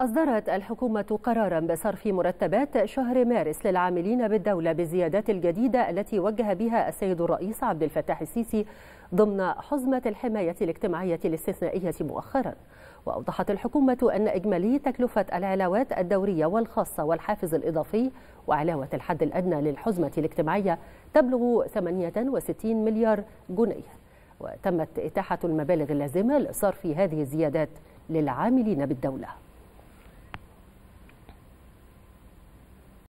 أصدرت الحكومة قرارا بصرف مرتبات شهر مارس للعاملين بالدولة بالزيادات الجديدة التي وجه بها السيد الرئيس عبد الفتاح السيسي ضمن حزمة الحماية الاجتماعية الاستثنائية مؤخرا وأوضحت الحكومة أن إجمالي تكلفة العلاوات الدورية والخاصة والحافز الإضافي وعلاوة الحد الأدنى للحزمة الاجتماعية تبلغ 68 مليار جنيه وتمت إتاحة المبالغ اللازمة لصرف هذه الزيادات للعاملين بالدولة